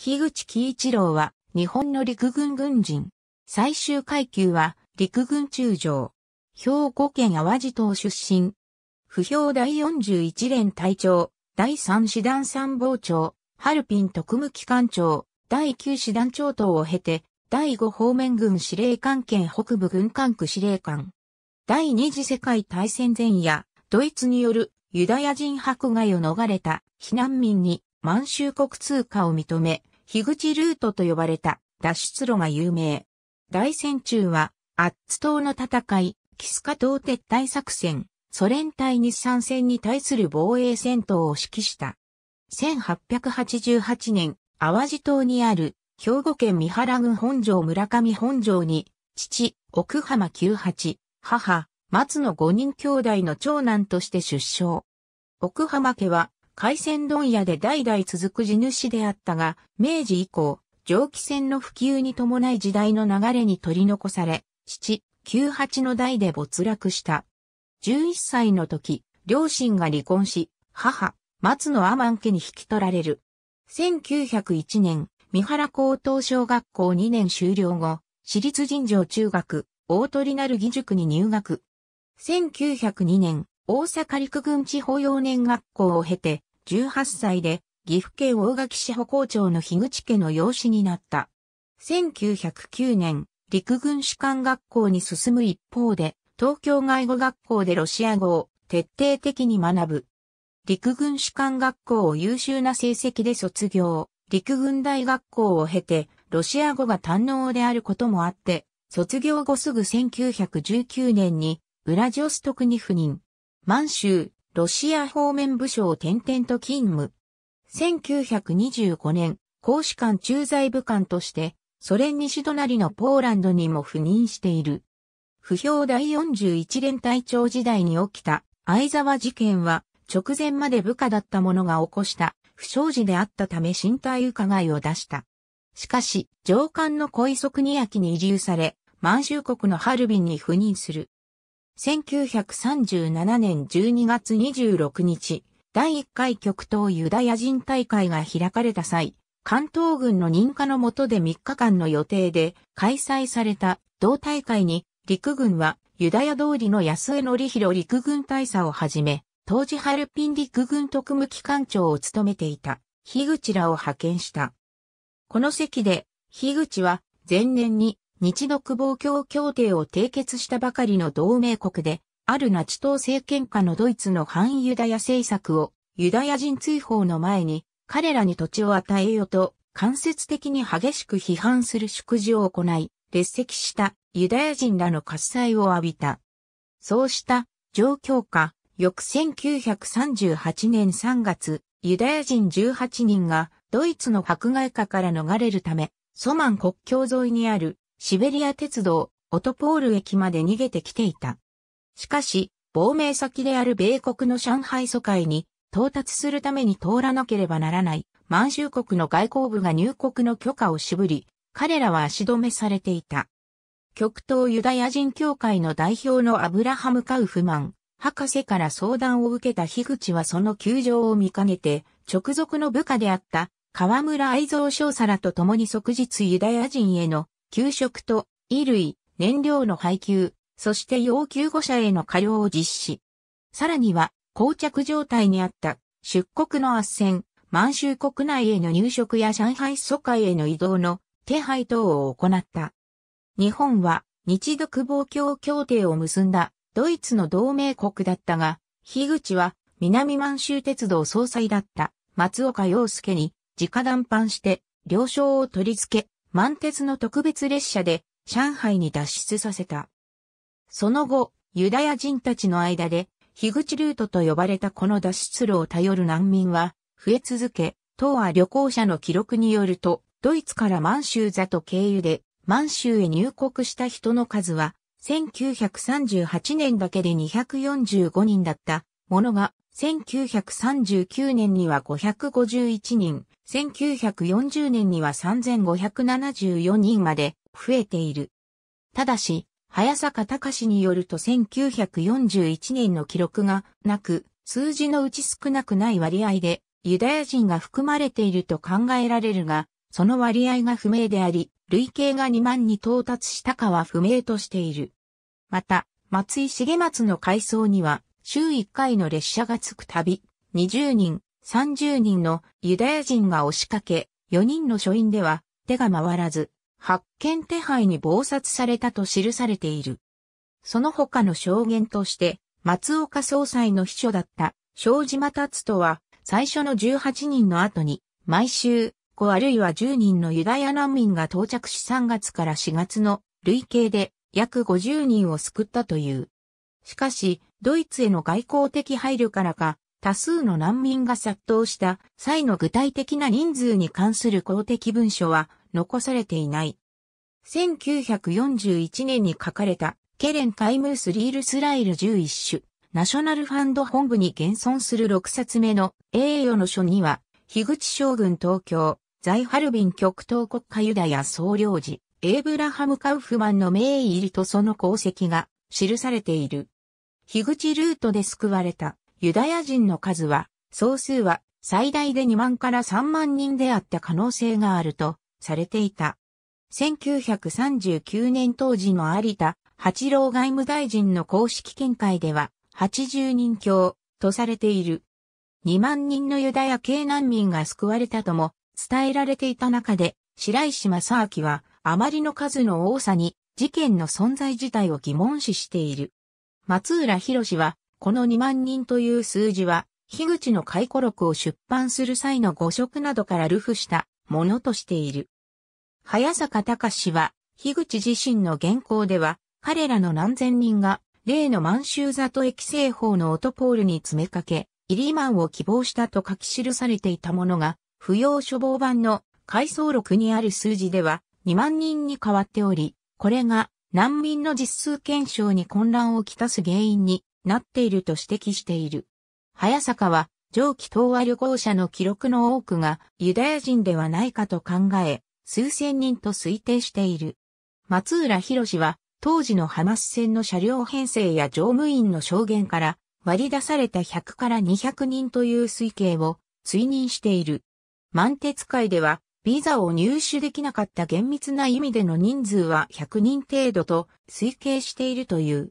樋口喜一郎は日本の陸軍軍人。最終階級は陸軍中将。兵庫県淡路島出身。不評第41連隊長、第3師団参謀長、ハルピン特務機関長、第9師団長等を経て、第5方面軍司令官兼北部軍管区司令官。第二次世界大戦前夜、ドイツによるユダヤ人迫害を逃れた避難民に満州国通貨を認め、樋口ルートと呼ばれた脱出路が有名。大戦中は、アッツ島の戦い、キスカ島撤退作戦、ソ連対日産戦に対する防衛戦闘を指揮した。1888年、淡路島にある兵庫県三原郡本庄村上本庄に、父、奥浜九八、母、松の五人兄弟の長男として出生。奥浜家は海鮮問屋で代々続く地主であったが、明治以降、蒸気船の普及に伴い時代の流れに取り残され、父、九八の代で没落した。11歳の時、両親が離婚し、母、松野アマン家に引き取られる。1901年、三原高等小学校2年終了後、私立尋常中学、大鳥なる義塾に入学。1902年、大阪陸軍地方幼年学校を経て、18歳で岐阜県大垣市保校長の樋口家の養子になった。1909年、陸軍士官学校に進む一方で、東京外語学校でロシア語を徹底的に学ぶ。陸軍士官学校を優秀な成績で卒業、陸軍大学校を経て、ロシア語が堪能であることもあって、卒業後すぐ1919年に、ウラジオストクに赴任。満州、ロシア方面部署を転々と勤務。1925年、公使館駐在部官として、ソ連西隣のポーランドにも赴任している。不評第41連隊長時代に起きた相沢事件は直前まで部下だった者が起こした不祥事であったため身体伺いを出した。しかし、上官の小磯国ニに移住され、満州国のハルビンに赴任する。1937年12月26日、第1回極東ユダヤ人大会が開かれた際、関東軍の認可の下で3日間の予定で開催された同大会に陸軍はユダヤ通りの安江則ろ陸軍大佐をはじめ、当時ハルピン陸軍特務機関長を務めていた、樋口らを派遣した。この席で、樋口は前年に日独防共協定を締結したばかりの同盟国で、あるナチ党政権下のドイツの反ユダヤ政策をユダヤ人追放の前に彼らに土地を与えよと間接的に激しく批判する祝辞を行い、列席したユダヤ人らの喝采を浴びた。そうした状況下、翌1938年3月、ユダヤ人18人がドイツの迫害下から逃れるため、ソマン国境沿いにあるシベリア鉄道、オトポール駅まで逃げてきていた。しかし、亡命先である米国の上海疎開に到達するために通らなければならない満州国の外交部が入国の許可を渋り、彼らは足止めされていた。極東ユダヤ人協会の代表のアブラハム・カウフマン、博士から相談を受けた樋口はその窮状を見かねて、直属の部下であった河村愛蔵少佐らと共に即日ユダヤ人への給食と衣類、燃料の配給、そして要救護者への過料を実施。さらには、膠着状態にあった出国の圧旋、満州国内への入植や上海疎開への移動の手配等を行った。日本は日独防共協定を結んだドイツの同盟国だったが、樋口は南満州鉄道総裁だった松岡洋介に直談判して了承を取り付け、満鉄の特別列車で上海に脱出させた。その後、ユダヤ人たちの間で、樋口ルートと呼ばれたこの脱出路を頼る難民は増え続け、当は旅行者の記録によると、ドイツから満州座と経由で満州へ入国した人の数は1938年だけで245人だったものが1939年には551人、1940年には3574人まで増えている。ただし、早坂隆によると1941年の記録がなく、数字のうち少なくない割合でユダヤ人が含まれていると考えられるが、その割合が不明であり、累計が2万に到達したかは不明としている。また、松井重松の回想には、週1回の列車が着くたび、20人、30人のユダヤ人が押しかけ、4人の書院では手が回らず、発見手配に暴殺されたと記されている。その他の証言として、松岡総裁の秘書だった庄島達人は、最初の18人の後に、毎週、5あるいは10人のユダヤ難民が到着し3月から4月の累計で約50人を救ったという。しかし、ドイツへの外交的配慮からか、多数の難民が殺到した際の具体的な人数に関する公的文書は残されていない。1941年に書かれたケレン・カイムス・リールスライル11種、ナショナルファンド本部に現存する6冊目の栄誉の書には、樋口将軍東京、在ハルビン極東国家ユダヤ総領事、エイブラハム・カウフマンの名義入りとその功績が記されている。樋口ルートで救われたユダヤ人の数は、総数は最大で2万から3万人であった可能性があるとされていた。1939年当時の有田八郎外務大臣の公式見解では80人強とされている。2万人のユダヤ系難民が救われたとも伝えられていた中で白石正明はあまりの数の多さに事件の存在自体を疑問視している。松浦博は、この2万人という数字は、樋口の回顧録を出版する際の誤植などから流布したものとしている。早坂隆は、樋口自身の原稿では、彼らの何千人が、例の満州里駅西方のオトポールに詰めかけ、イリーマンを希望したと書き記されていたものが、不要処方版の回想録にある数字では2万人に変わっており、これが難民の実数検証に混乱をきたす原因になっていると指摘している。早坂は、上記東亜旅行者の記録の多くがユダヤ人ではないかと考え、数千人と推定している。松浦博は、当時のハマス戦の車両編成や乗務員の証言から割り出された100から200人という推計を追認している。満鉄会ではビザを入手できなかった厳密な意味での人数は100人程度と推計しているという。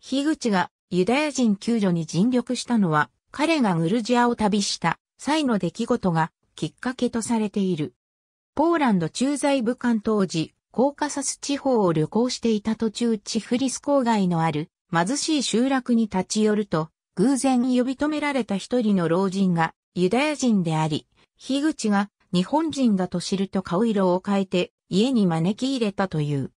樋口がユダヤ人救助に尽力したのは、彼がグルジアを旅した際の出来事がきっかけとされている。ポーランド駐在武官当時、コーカサス地方を旅行していた途中チフリス郊外のある貧しい集落に立ち寄ると、偶然呼び止められた一人の老人がユダヤ人であり、樋口が日本人だと知ると顔色を変えて家に招き入れたという。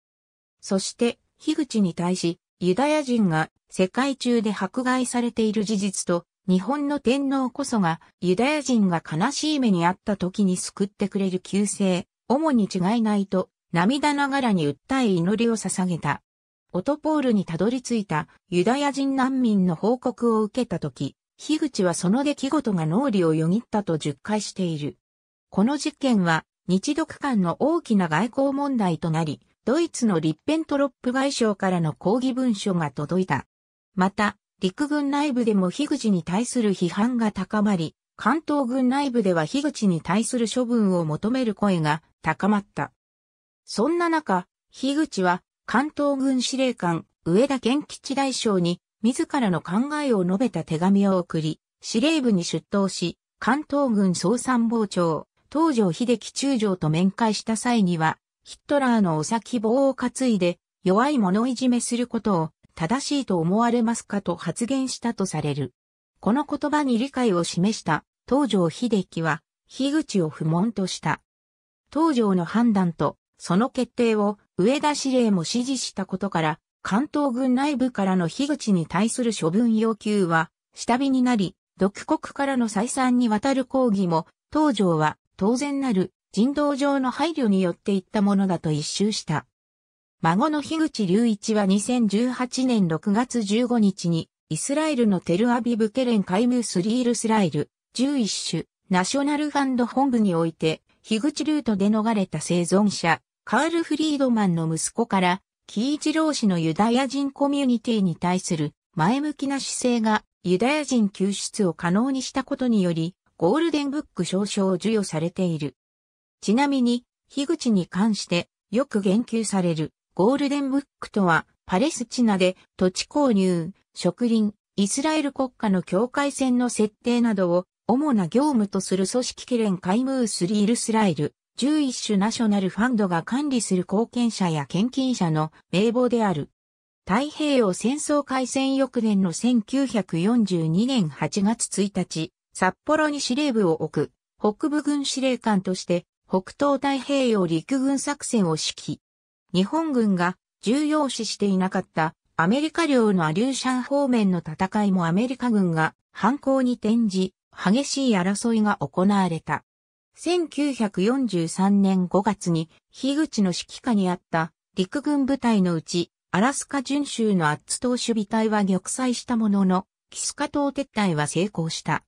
そして、樋口に対し、ユダヤ人が世界中で迫害されている事実と、日本の天皇こそがユダヤ人が悲しい目に遭った時に救ってくれる救世、主に違いないと涙ながらに訴え祈りを捧げた。オトポールにたどり着いたユダヤ人難民の報告を受けた時、樋口はその出来事が脳裏をよぎったと述懐している。この事件は日独間の大きな外交問題となり、ドイツのリッペントロップ外相からの抗議文書が届いた。また、陸軍内部でも樋口に対する批判が高まり、関東軍内部では樋口に対する処分を求める声が高まった。そんな中、樋口は関東軍司令官上田健吉大将に自らの考えを述べた手紙を送り、司令部に出頭し、関東軍総参謀長、東条秀樹中将と面会した際には、ヒットラーのお先棒を担いで、弱い者いじめすることを正しいと思われますかと発言したとされる。この言葉に理解を示した東条秀樹は、樋口を不問とした。東条の判断と、その決定を上田司令も指示したことから、関東軍内部からの樋口に対する処分要求は、下火になり、独国からの再三にわたる抗議も、東条は当然なる人道上の配慮によっていったものだと一周した。孫の樋口隆一は2018年6月15日にイスラエルのテルアビブケレンイムスリールスライル11種ナショナルファンド本部において樋口ルートで逃れた生存者カール・フリードマンの息子から喜一郎氏のユダヤ人コミュニティに対する前向きな姿勢がユダヤ人救出を可能にしたことによりゴールデンブック賞賞を授与されている。ちなみに、樋口に関してよく言及されるゴールデンブックとは、パレスチナで土地購入、植林、イスラエル国家の境界線の設定などを主な業務とする組織ケレンカイムースリー・イスラエル、11種ナショナルファンドが管理する貢献者や献金者の名簿である。太平洋戦争開戦翌年の1942年8月1日、札幌に司令部を置く、北部軍司令官として、北東太平洋陸軍作戦を指揮。日本軍が重要視していなかったアメリカ領のアリューシャン方面の戦いもアメリカ軍が反抗に転じ、激しい争いが行われた。1943年5月に、樋口の指揮下にあった陸軍部隊のうち、アラスカ巡州のアッツ島守備隊は玉砕したものの、キスカ島撤退は成功した。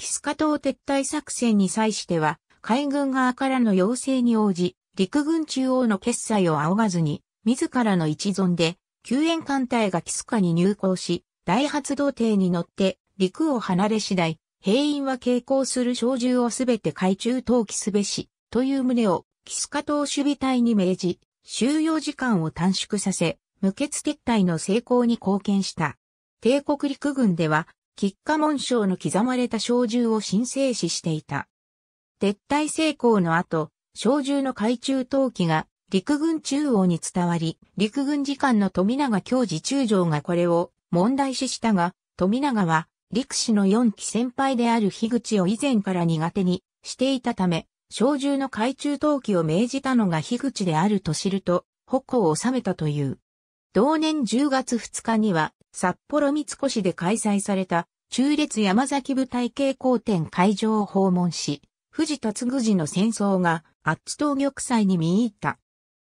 キスカ島撤退作戦に際しては、海軍側からの要請に応じ、陸軍中央の決裁を仰がずに、自らの一存で、救援艦隊がキスカに入港し、大発動艇に乗って陸を離れ次第、兵員は携行する小銃をすべて海中投棄すべし、という旨を、キスカ島守備隊に命じ、収容時間を短縮させ、無血撤退の成功に貢献した。帝国陸軍では、喫下紋章の刻まれた小銃を神聖視していた。撤退成功の後、小銃の海中投機が陸軍中央に伝わり、陸軍次官の富永教授中将がこれを問題視したが、富永は陸士の4期先輩である樋口を以前から苦手にしていたため、小銃の海中投機を命じたのが樋口であると知ると、矛を収めたという。同年10月2日には、札幌三越で開催された中列山崎部隊系公展会場を訪問し、藤田嗣次の戦争がアッツ東玉砕に見入った。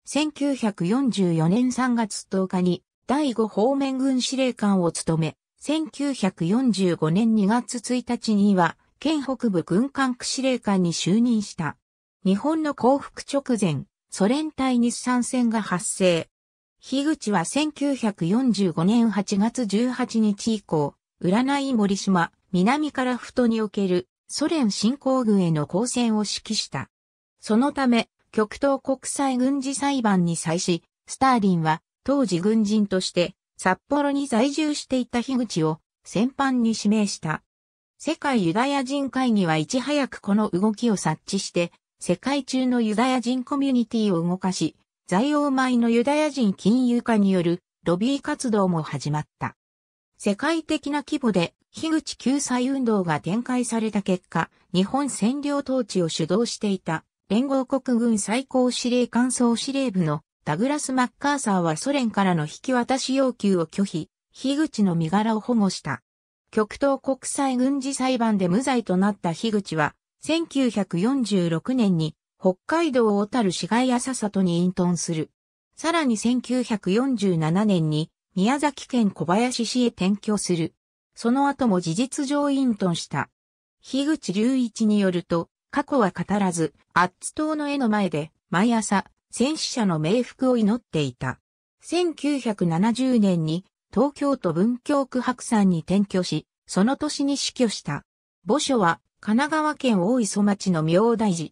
1944年3月10日に第5方面軍司令官を務め、1945年2月1日には県北部軍管区司令官に就任した。日本の降伏直前、ソ連対日参戦が発生。樋口は1945年8月18日以降、占い森島、南からふとにおけるソ連侵攻軍への抗戦を指揮した。そのため、極東国際軍事裁判に際し、スターリンは当時軍人として札幌に在住していた樋口を戦犯に指名した。世界ユダヤ人会議はいち早くこの動きを察知して、世界中のユダヤ人コミュニティを動かし、在欧米のユダヤ人金融家によるロビー活動も始まった。世界的な規模で樋口救済運動が展開された結果、日本占領統治を主導していた連合国軍最高司令官総司令部のダグラス・マッカーサーはソ連からの引き渡し要求を拒否、樋口の身柄を保護した。極東国際軍事裁判で無罪となった樋口は、1946年に北海道小樽市街浅里に隠遁する。さらに1947年に宮崎県小林市へ転居する。その後も事実上隠遁した。樋口隆一によると、過去は語らず、アッツ島の絵の前で、毎朝、戦死者の冥福を祈っていた。1970年に、東京都文京区白山に転居し、その年に死去した。墓所は、神奈川県大磯町の明大寺。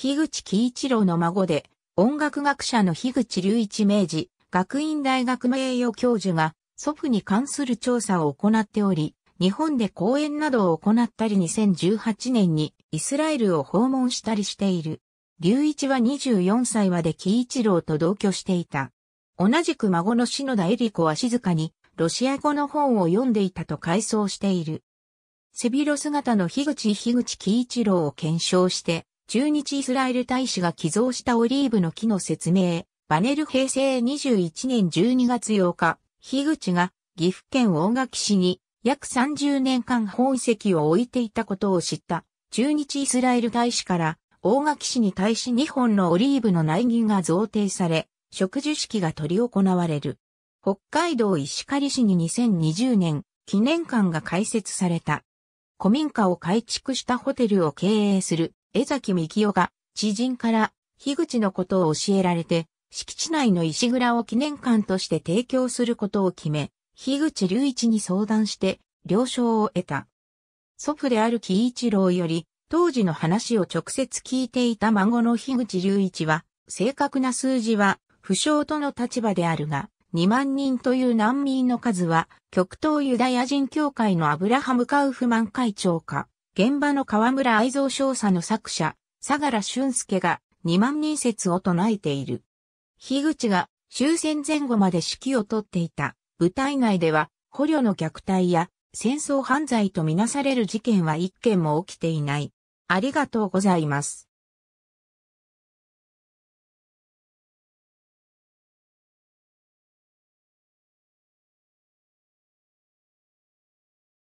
樋口喜一郎の孫で、音楽学者の樋口隆一明治、学院大学名誉教授が、祖父に関する調査を行っており、日本で講演などを行ったり2018年にイスラエルを訪問したりしている。隆一は24歳まで喜一郎と同居していた。同じく孫の篠田恵里子は静かにロシア語の本を読んでいたと回想している。背広姿の樋口樋口喜一郎を検証して、駐日イスラエル大使が寄贈したオリーブの木の説明、バネル平成21年12月8日、樋口が岐阜県大垣市に約30年間本籍を置いていたことを知った中日イスラエル大使から大垣市に対し2本のオリーブの苗木が贈呈され、植樹式が取り行われる。北海道石狩市に2020年記念館が開設された。古民家を改築したホテルを経営する江崎幹夫が知人から樋口のことを教えられて、敷地内の石倉を記念館として提供することを決め、樋口隆一に相談して、了承を得た。祖父である喜一郎より、当時の話を直接聞いていた孫の樋口隆一は、正確な数字は、不詳との立場であるが、2万人という難民の数は、極東ユダヤ人協会のアブラハム・カウフマン会長か、現場の河村愛蔵少佐の作者、相良俊介が2万人説を唱えている。樋口が終戦前後まで指揮をとっていた部隊内では捕虜の虐待や戦争犯罪とみなされる事件は一件も起きていない。ありがとうございます。